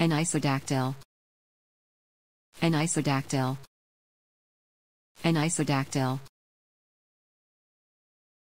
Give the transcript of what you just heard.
An isodactyl. An isodactyl. An isodactyl.